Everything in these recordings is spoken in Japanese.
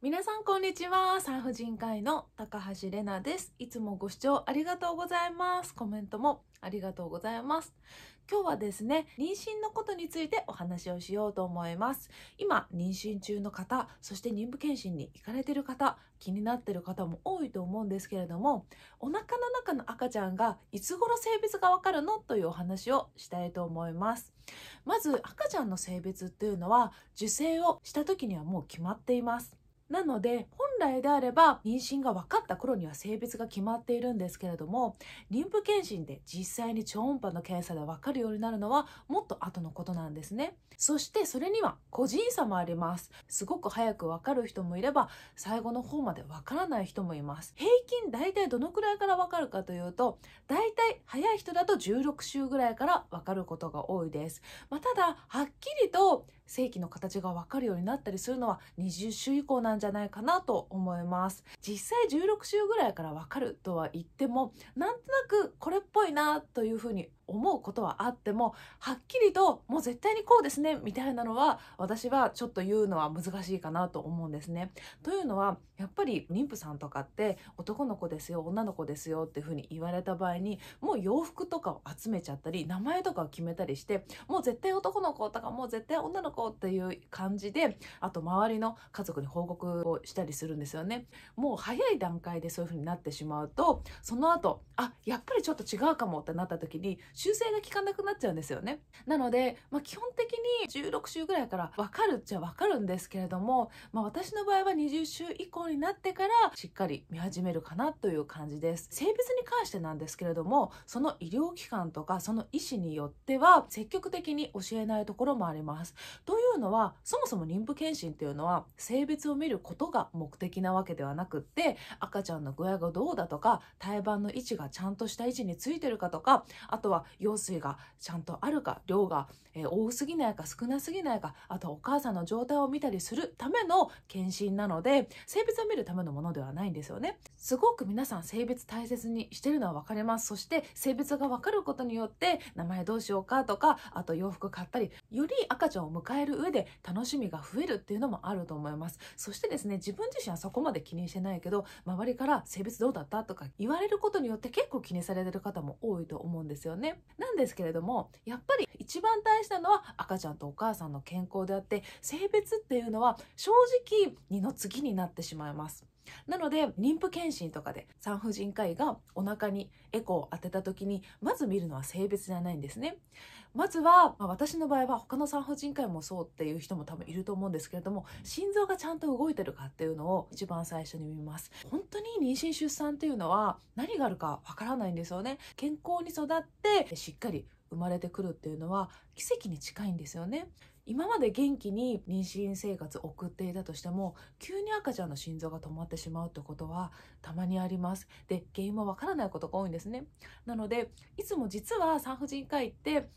皆さんこんにちは産婦人科医の高橋玲奈ですいつもご視聴ありがとうございますコメントもありがとうございます今日はですね妊娠のことについてお話をしようと思います今妊娠中の方そして妊婦検診に行かれてる方気になってる方も多いと思うんですけれどもお腹の中の赤ちゃんがいつ頃性別がわかるのというお話をしたいと思いますまず赤ちゃんの性別っていうのは受精をした時にはもう決まっていますなので本来であれば妊娠が分かった頃には性別が決まっているんですけれども妊婦検診で実際に超音波の検査で分かるようになるのはもっと後のことなんですねそしてそれには個人差もありますすごく早く分かる人もいれば最後の方まで分からない人もいます平均大体どのくらいから分かるかというと大体早い人だと16週ぐらいから分かることが多いです、まあ、ただはっきりと正規の形が分かるようになったりするのは20週以降なんじゃないかなと思います。実際16週ぐらいからわかるとは言っても、なんとなくこれっぽいなというふうに思うことはあってもはっきりともう絶対にこうですねみたいなのは私はちょっと言うのは難しいかなと思うんですね。というのはやっぱり妊婦さんとかって男の子ですよ女の子ですよっていうふうに言われた場合にもう洋服とかを集めちゃったり名前とかを決めたりしてもう絶対男の子とかもう絶対女の子っていう感じであと周りの家族に報告をしたりするんですよね。もう早い段階でそういうふうになってしまうとその後あやっぱりちょっと違うかもってなった時に修正が効かなくなっちゃうんですよね。なので、まあ、基本的に16週ぐらいから分かるっちゃ分かるんですけれども、まあ、私の場合は20週以降になってからしっかり見始めるかなという感じです。性別に関してなんですけれども、その医療機関とかその医師によっては積極的に教えないところもあります。というのは、そもそも妊婦検診っていうのは性別を見ることが目的なわけではなくって、赤ちゃんの具合がどうだとか、胎盤の位置がちゃんとした位置についてるかとか、あとは用水がちゃんとあるか、量が、えー、多すぎないか少なすぎないか、あとお母さんの状態を見たりするための検診なので、性別を見るためのものではないんですよね。すごく皆さん性別大切にしてるのはわかります。そして性別がわかることによって、名前どうしようかとか、あと洋服買ったり、より赤ちゃんを迎える上で楽しみが増えるっていうのもあると思います。そしてですね、自分自身はそこまで気にしてないけど、周りから性別どうだったとか言われることによって結構気にされてる方も多いと思うんですよね。なんですけれども、やっぱり一番大事なのは赤ちゃんとお母さんの健康であって、性別っていうのは正直二の次になってしまいます。なので、妊婦検診とかで産婦人科医がお腹にエコーを当てた時に、まず見るのは性別じゃないんですね。まずは、まあ、私の場合は他の産婦人科医もそうっていう人も多分いると思うんですけれども、心臓がちゃんと動いてるかっていうのを一番最初に見ます。本当に妊娠出産っていうのは何があるかわからないんですよね。健康に育って、しっかり生まれてくるっていうのは奇跡に近いんですよね。今まで元気に妊娠生活を送っていたとしても急に赤ちゃんの心臓が止まってしまうってことはたまにありますで原因もわからないことが多いんですねなのでいつも実は産婦人科行って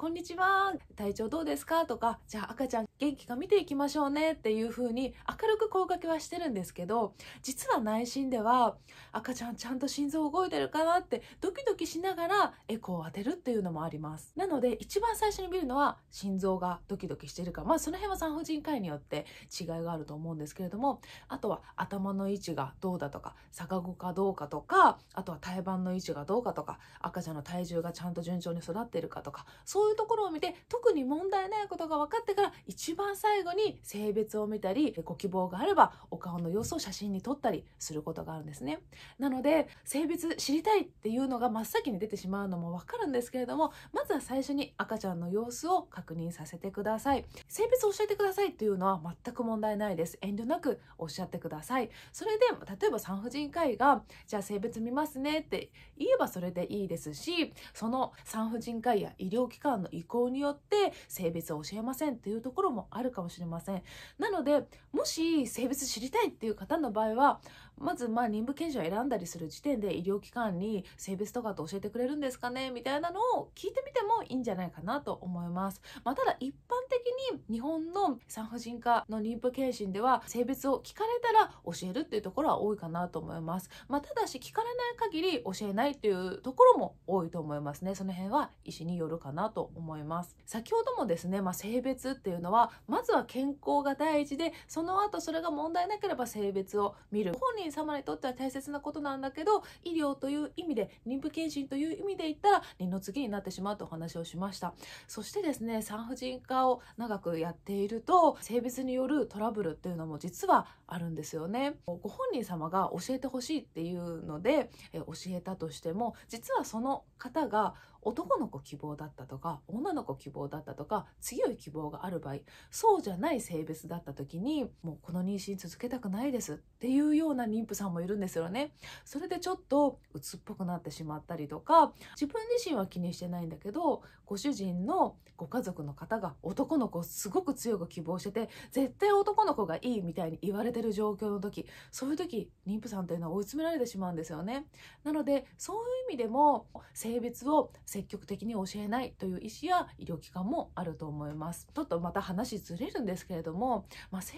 こんにちは、体調どうですかとか、じゃあ赤ちゃん元気か見ていきましょうねっていう風に明るく声掛けはしてるんですけど、実は内心では赤ちゃんちゃんと心臓動いてるかなってドキドキしながらエコーを当てるっていうのもあります。なので一番最初に見るのは心臓がドキドキしてるか、まあその辺は産婦人科医によって違いがあると思うんですけれども、あとは頭の位置がどうだとか、逆子かどうかとか、あとは胎盤の位置がどうかとか、赤ちゃんの体重がちゃんと順調に育っているかとか、そうそういうところを見て特に問題ないことが分かってから一番最後に性別を見たりご希望があればお顔の様子を写真に撮ったりすることがあるんですね。なので性別知りたいっていうのが真っ先に出てしまうのも分かるんですけれどもまずは最初に赤ちゃんの様子を確認させてください。性別を教えてくださいっていうのは全く問題ないです。遠慮なくおっしゃってください。それで例えば産婦人科医がじゃあ性別見ますねって言えばそれでいいですしその産婦人科医や医療機関んの意向によって性別を教えませんっていうところもあるかもしれませんなのでもし性別知りたいっていう方の場合はまずまあ妊婦検診を選んだりする時点で医療機関に性別とかって教えてくれるんですかねみたいなのを聞いてみてもいいんじゃないかなと思います。まあ、ただ一般的に日本の産婦人科の妊婦検診では性別を聞かれたら教えるっていうところは多いかなと思います。まあ、ただし聞かれない限り教えないっていうところも多いと思いますね。その辺は医師によるかなと思います。先ほどもですね、まあ、性別っていうのはまずは健康が第一でその後それが問題なければ性別を見るイ様にとっては大切なことなんだけど医療という意味で妊婦健診という意味で言ったら二の次になってしまうとお話をしましたそしてですね産婦人科を長くやっていると性別によるトラブルっていうのも実はあるんですよねご本人様が教えてほしいっていうので教えたとしても実はその方が男の子希望だったとか女の子希望だったとか強い希望がある場合そうじゃない性別だった時にもうこの妊娠続けたくないですっていうような妊婦さんもいるんですよね。それでちょっと鬱っぽくなってしまったりとか自分自身は気にしてないんだけどご主人のご家族の方が男の子をすごく強く希望してて絶対男の子がいいみたいに言われてる状況の時そういう時妊婦さんというのは追い詰められてしまうんですよね。なのでそういう意味でも性別を積極的に教えないという意思や医療機関もあると思います。ちょっとまた話ずれるんですけれども、まあ、性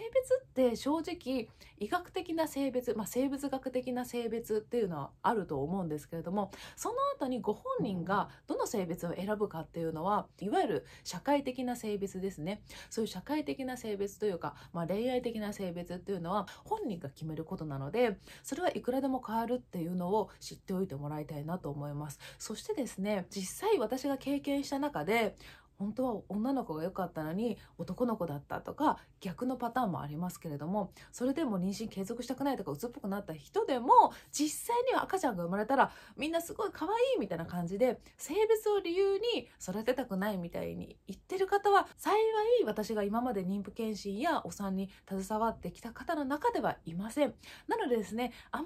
別って正直医学的な性別、まあ、生物学的な性別っていうのはあると思うんですけれどもその後にご本人がどの性別を選ぶかっていうのはいわゆる社会的な性別ですねそういう社会的な性別というか、まあ、恋愛的な性別っていうのは本人が決めることなのでそれはいくらでも変わるっていうのを知っておいてもらいたいなと思います。そしてですね実際私が経験した中で本当は女の子が良かったのに男の子だったとか逆のパターンもありますけれどもそれでも妊娠継続したくないとか鬱っぽくなった人でも実際には赤ちゃんが生まれたらみんなすごい可愛いみたいな感じで性別を理由に育てたくないみたいに言ってる方は幸い私が今まで妊婦健診やお産に携わってきた方の中ではいませんなのでですねあま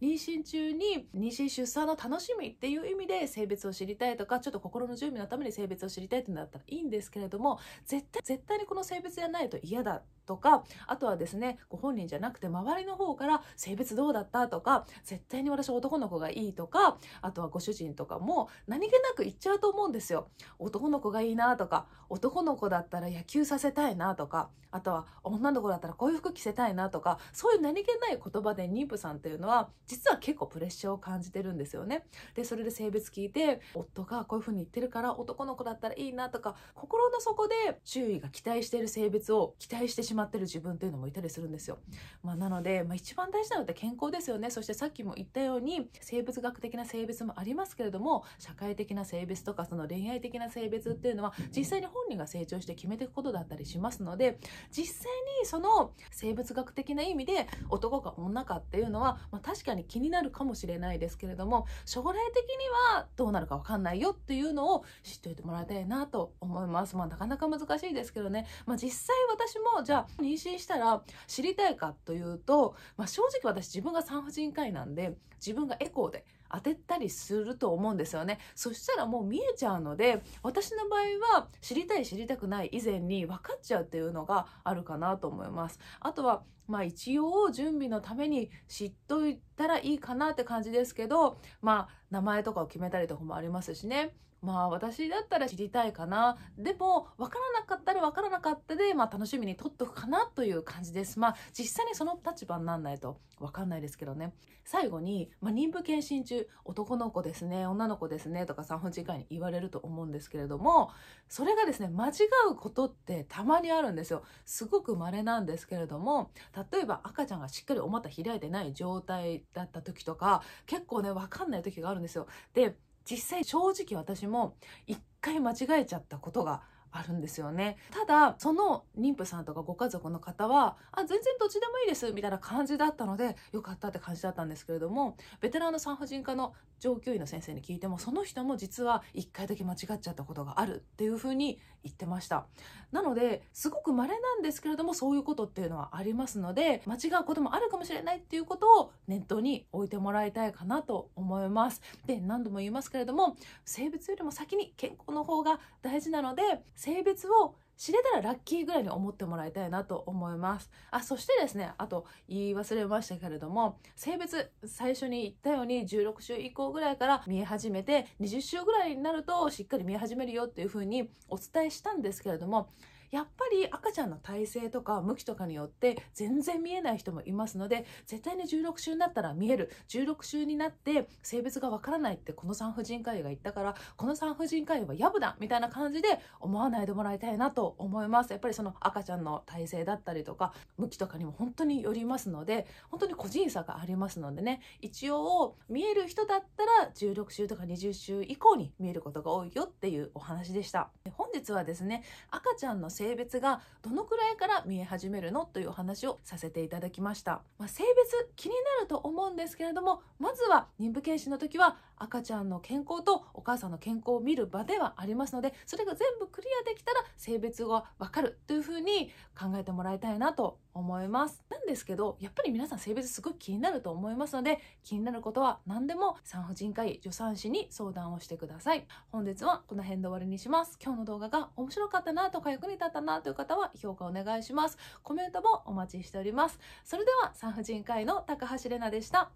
り妊娠中に妊娠出産の楽しみっていう意味で性別を知りたいとかちょっと心の準備のために性別を知りたいっいうのはだったらいいんですけれども、絶対、絶対にこの性別じゃないと嫌だとか、あとはですね、ご本人じゃなくて周りの方から性別どうだったとか、絶対に私男の子がいいとか、あとはご主人とかも何気なく言っちゃうと思うんですよ。男の子がいいなとか、男の子だったら野球させたいなとか、あとは女の子だったらこういう服着せたいなとか、そういう何気ない言葉で妊婦さんっていうのは、実は結構プレッシャーを感じてるんですよね。で、それで性別聞いて、夫がこういうふうに言ってるから男の子だったらいいなとか、心の底で周囲が期待してる性別を期待してしまうしまってる自分っていうのもいたりするんですよ。まあ、なので、まあ、一番大事なのって健康ですよね。そしてさっきも言ったように生物学的な性別もありますけれども社会的な性別とかその恋愛的な性別っていうのは実際に本人が成長して決めていくことだったりしますので実際にその生物学的な意味で男か女かっていうのは、まあ、確かに気になるかもしれないですけれども将来的にはどうなるか分かんないよっていうのを知っておいてもらいたいなと思います。まあ、なかなか難しいですけどね、まあ、実際私もじゃあ妊娠したら知りたいかというと、まあ、正直私自分が産婦人科医なんで自分がエコーで当てたりすると思うんですよね。そしたらもう見えちゃうので、私の場合は知りたい知りたくない以前に分かっちゃうっていうのがあるかなと思います。あとは、まあ一応準備のために知っといたらいいかなって感じですけど、まあ名前とかを決めたりとかもありますしね。まあ私だったら知りたいかな。でも、わからなかったらわからなかったで、まあ楽しみに取っとくかなという感じです。まあ実際にその立場になんないとわかんないですけどね。最後に、まあ妊婦検診中、男の子ですね、女の子ですね、とか産婦人科に言われると思うんですけれども、それがですね、間違うことってたまにあるんですよ。すごく稀なんですけれども、例えば赤ちゃんがしっかりお股開いてない状態だった時とか、結構ね、わかんない時があるんですよ。で、実際正直私も一回間違えちゃったことがあるんですよね。ただ、その妊婦さんとかご家族の方は、あ、全然どっちでもいいです、みたいな感じだったので、よかったって感じだったんですけれども、ベテランの産婦人科の上級医の先生に聞いても、その人も実は1回だけ間違っちゃったことがあるっていうふうに言ってました。なので、すごく稀なんですけれども、そういうことっていうのはありますので、間違うこともあるかもしれないっていうことを念頭に置いてもらいたいかなと思います。で、何度も言いますけれども、性別よりも先に健康の方が大事なので、性別を知れたらラッキーぐらいに思ってもらいたいなと思います。あ、そしてですね、あと言い忘れましたけれども、性別、最初に言ったように16週以降ぐらいから見え始めて、20週ぐらいになるとしっかり見え始めるよっていうふうにお伝えしたんですけれども、やっぱり赤ちゃんの体勢とか向きとかによって全然見えない人もいますので絶対に16週になったら見える16週になって性別がわからないってこの産婦人科医が言ったからこの産婦人科医はやぶだみたいな感じで思わないでもらいたいなと思いますやっぱりその赤ちゃんの体勢だったりとか向きとかにも本当によりますので本当に個人差がありますのでね一応見える人だったら16週とか20週以降に見えることが多いよっていうお話でした本日はですね赤ちゃんの性性別がどのくらいから見え始めるのというお話をさせていただきました。まあ、性別気になると思うんですけれども、まずは妊婦検診の時は赤ちゃんの健康とお母さんの健康を見る場ではありますので、それが全部クリアできたら性別がわかるというふうに考えてもらいたいなと思います。なんですけど、やっぱり皆さん性別すごく気になると思いますので、気になることは何でも産婦人科医、助産師に相談をしてください。本日はこの辺で終わりにします。今日の動画が面白かったなとか役に立ったなという方は評価お願いします。コメントもお待ちしております。それでは産婦人科医の高橋玲奈でした。